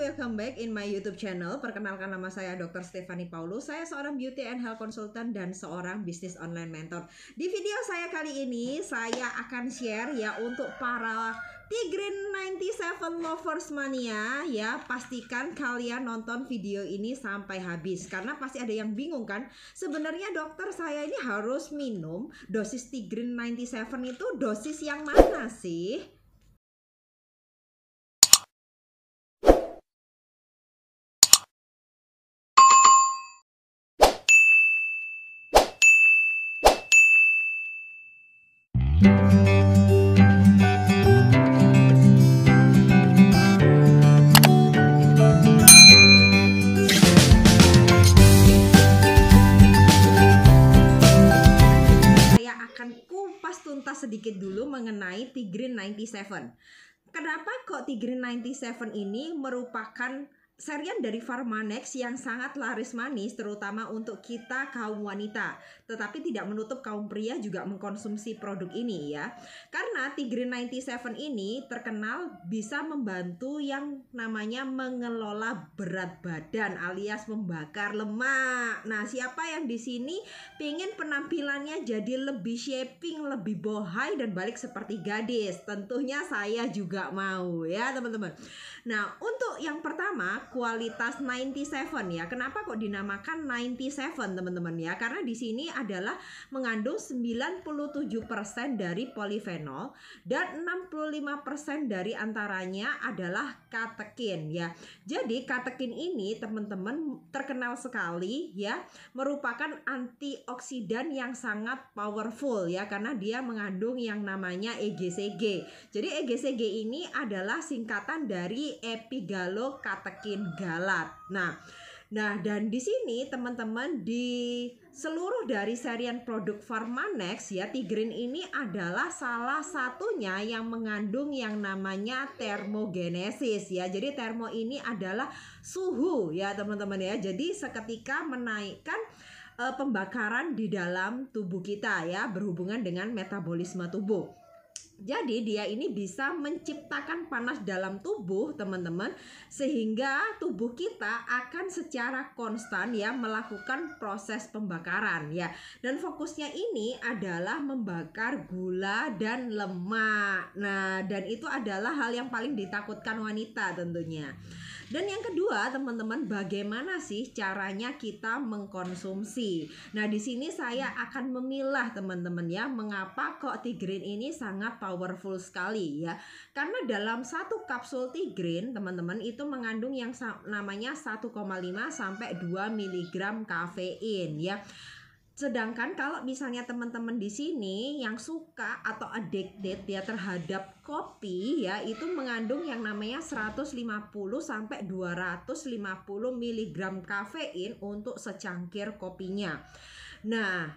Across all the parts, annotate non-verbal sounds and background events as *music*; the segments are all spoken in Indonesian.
welcome back in my YouTube channel. Perkenalkan nama saya Dr. Stephanie Paulus. Saya seorang beauty and health consultant dan seorang bisnis online mentor. Di video saya kali ini, saya akan share ya untuk para Tigrin 97 Lovers Mania ya pastikan kalian nonton video ini sampai habis karena pasti ada yang bingung kan sebenarnya dokter saya ini harus minum dosis Tigrin 97 itu dosis yang mana sih Saya akan kupas tuntas sedikit dulu mengenai Tigrin 97. Kenapa kok Tigrin 97 ini merupakan serian dari Farmanex yang sangat laris manis terutama untuk kita kaum wanita tetapi tidak menutup kaum pria juga mengkonsumsi produk ini ya. Karena tigreen 97 ini terkenal bisa membantu yang namanya mengelola berat badan alias membakar lemak. Nah, siapa yang di sini pengen penampilannya jadi lebih shaping, lebih bohai dan balik seperti gadis? Tentunya saya juga mau ya, teman-teman. Nah, untuk yang pertama kualitas 97 ya. Kenapa kok dinamakan 97, teman-teman ya? Karena di sini adalah mengandung 97% dari polifenol dan 65% dari antaranya adalah katekin ya. Jadi katekin ini teman-teman terkenal sekali ya, merupakan antioksidan yang sangat powerful ya karena dia mengandung yang namanya EGCG. Jadi EGCG ini adalah singkatan dari epigalokatekin galat. Nah, Nah, dan di sini teman-teman di seluruh dari serian produk Farmanex ya, Tigrin ini adalah salah satunya yang mengandung yang namanya termogenesis ya. Jadi termo ini adalah suhu ya, teman-teman ya. Jadi seketika menaikkan eh, pembakaran di dalam tubuh kita ya, berhubungan dengan metabolisme tubuh. Jadi dia ini bisa menciptakan panas dalam tubuh teman-teman sehingga tubuh kita akan secara konstan ya melakukan proses pembakaran ya. Dan fokusnya ini adalah membakar gula dan lemak. Nah, dan itu adalah hal yang paling ditakutkan wanita tentunya. Dan yang kedua, teman-teman, bagaimana sih caranya kita mengkonsumsi? Nah, di sini saya akan memilah teman-teman ya, mengapa kok tigrin ini sangat powerful sekali ya. Karena dalam satu kapsul tigrin, teman-teman, itu mengandung yang namanya 1,5 sampai 2 mg kafein ya. Sedangkan kalau misalnya teman-teman di sini yang suka atau addicted ya terhadap kopi ya itu mengandung yang namanya 150 sampai 250 mg kafein untuk secangkir kopinya. Nah,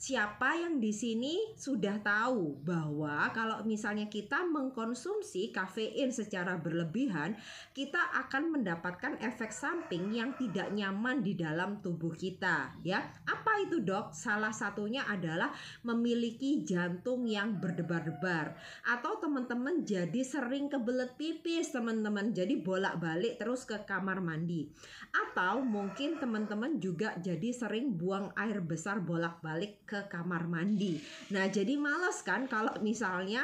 siapa yang di sini sudah tahu bahwa kalau misalnya kita mengkonsumsi kafein secara berlebihan, kita akan mendapatkan efek samping yang tidak nyaman di dalam tubuh kita, ya. Apa itu, Dok? Salah satunya adalah memiliki jantung yang berdebar-debar atau teman-teman jadi sering kebelet pipis, teman-teman. Jadi bolak-balik terus ke kamar mandi. Atau mungkin teman-teman juga jadi sering buang air besar bolak-balik ke kamar mandi. Nah, jadi males kan kalau misalnya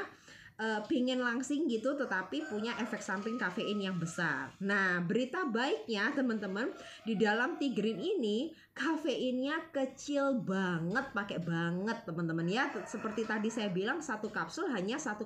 uh, pingin langsing gitu tetapi punya efek samping kafein yang besar. Nah, berita baiknya teman-teman, di dalam tea green ini kafeinnya kecil banget, pakai banget teman-teman ya. Seperti tadi saya bilang satu kapsul hanya 1,5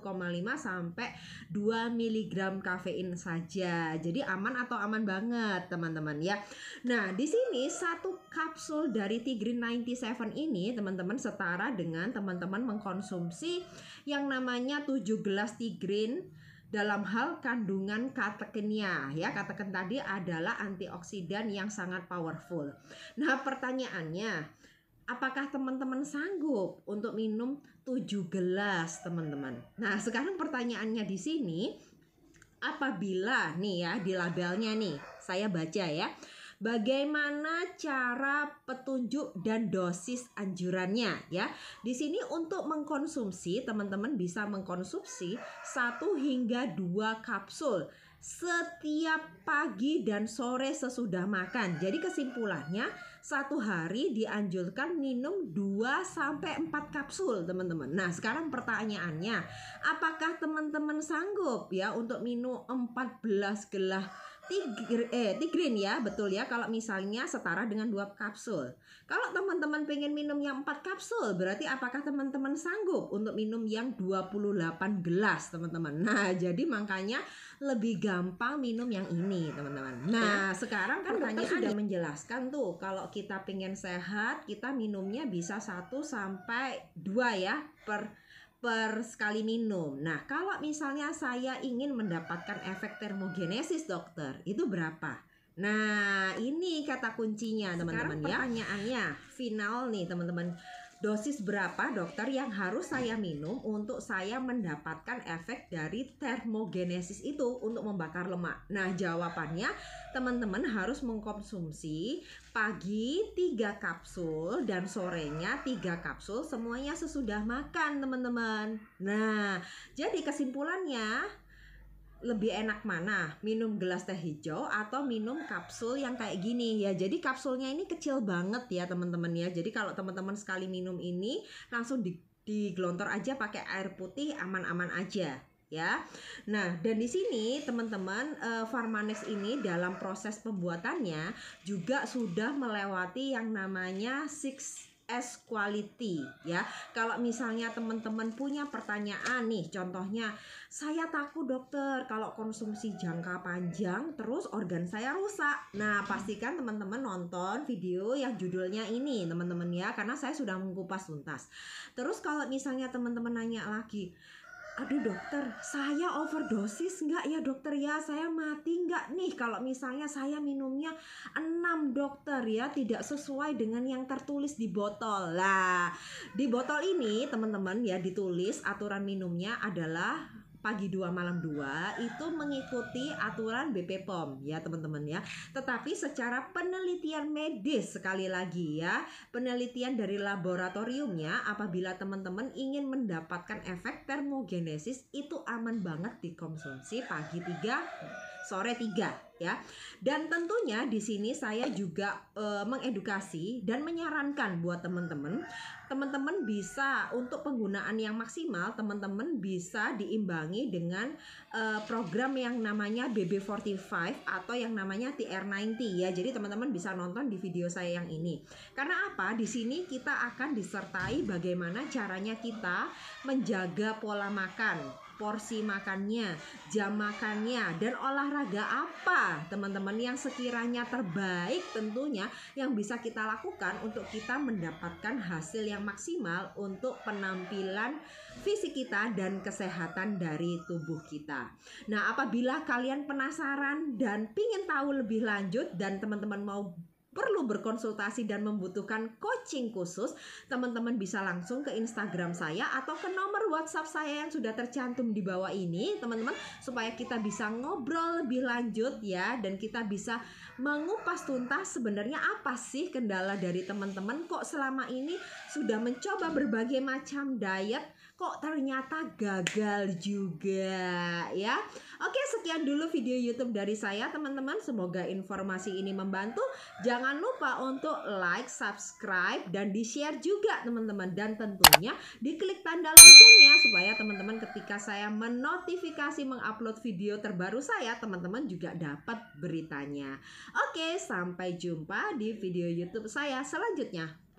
sampai 2 mg kafein saja. Jadi aman atau aman banget teman-teman ya. Nah, di sini satu kapsul dari tea green 97 ini teman-teman setara dengan teman-teman mengkonsumsi yang namanya 7 gelas tigrin dalam hal kandungan katekinnya ya katekin tadi adalah antioksidan yang sangat powerful. Nah pertanyaannya apakah teman-teman sanggup untuk minum 7 gelas teman-teman? Nah sekarang pertanyaannya di sini apabila nih ya di labelnya nih saya baca ya bagaimana cara petunjuk dan dosis anjurannya ya. Di sini untuk mengkonsumsi teman-teman bisa mengkonsumsi 1 hingga 2 kapsul setiap pagi dan sore sesudah makan. Jadi kesimpulannya satu hari dianjurkan minum 2 sampai 4 kapsul, teman-teman. Nah, sekarang pertanyaannya, apakah teman-teman sanggup ya untuk minum 14 gelas tigre, eh, tigrin ya, betul ya. Kalau misalnya setara dengan dua kapsul. Kalau teman-teman pengen minum yang empat kapsul, berarti apakah teman-teman sanggup untuk minum yang 28 gelas, teman-teman? Nah, *laughs* jadi makanya lebih gampang minum yang ini, teman-teman. Nah, sekarang kan kita kan sudah menjelaskan tuh kalau kita pengen sehat, kita minumnya bisa 1 sampai 2 ya per per sekali minum. Nah, kalau misalnya saya ingin mendapatkan efek termogenesis, dokter, itu berapa? Nah, ini kata kuncinya, teman-teman ya. Pertanyaannya final nih, teman-teman dosis berapa dokter yang harus saya minum untuk saya mendapatkan efek dari termogenesis itu untuk membakar lemak? Nah, jawabannya teman-teman harus mengkonsumsi pagi 3 kapsul dan sorenya 3 kapsul semuanya sesudah makan, teman-teman. Nah, jadi kesimpulannya lebih enak mana minum gelas teh hijau atau minum kapsul yang kayak gini ya jadi kapsulnya ini kecil banget ya teman-teman ya jadi kalau teman-teman sekali minum ini langsung di digelontor aja pakai air putih aman-aman aja ya. Nah, dan di sini teman-teman uh, ini dalam proses pembuatannya juga sudah melewati yang namanya six S quality ya. Kalau misalnya teman-teman punya pertanyaan nih contohnya saya takut dokter kalau konsumsi jangka panjang terus organ saya rusak. Nah, pastikan teman-teman nonton video yang judulnya ini teman-teman ya karena saya sudah mengupas tuntas. Terus kalau misalnya teman-teman nanya lagi aduh dokter saya overdosis nggak ya dokter ya saya mati nggak nih kalau misalnya saya minumnya 6 dokter ya tidak sesuai dengan yang tertulis di botol lah di botol ini teman-teman ya ditulis aturan minumnya adalah pagi dua malam dua itu mengikuti aturan BP POM ya teman-teman ya. Tetapi secara penelitian medis sekali lagi ya, penelitian dari laboratoriumnya apabila teman-teman ingin mendapatkan efek termogenesis itu aman banget dikonsumsi pagi tiga sore tiga, ya. Dan tentunya di sini saya juga e, mengedukasi dan menyarankan buat teman-teman, teman-teman bisa untuk penggunaan yang maksimal, teman-teman bisa diimbangi dengan e, program yang namanya BB45 atau yang namanya TR90 ya. Jadi teman-teman bisa nonton di video saya yang ini. Karena apa? Di sini kita akan disertai bagaimana caranya kita menjaga pola makan porsi makannya, jam makannya, dan olahraga apa teman-teman yang sekiranya terbaik tentunya yang bisa kita lakukan untuk kita mendapatkan hasil yang maksimal untuk penampilan fisik kita dan kesehatan dari tubuh kita. Nah apabila kalian penasaran dan ingin tahu lebih lanjut dan teman-teman mau perlu berkonsultasi dan membutuhkan coaching khusus, teman-teman bisa langsung ke Instagram saya atau ke nomor WhatsApp saya yang sudah tercantum di bawah ini, teman-teman, supaya kita bisa ngobrol lebih lanjut ya dan kita bisa mengupas tuntas sebenarnya apa sih kendala dari teman-teman kok selama ini sudah mencoba berbagai macam diet kok ternyata gagal juga ya. Oke, sekian dulu video YouTube dari saya teman-teman. Semoga informasi ini membantu. Jangan lupa untuk like, subscribe dan di-share juga teman-teman dan tentunya diklik tanda loncengnya supaya teman-teman ketika saya menotifikasi mengupload video terbaru saya, teman-teman juga dapat beritanya. Oke, sampai jumpa di video YouTube saya selanjutnya.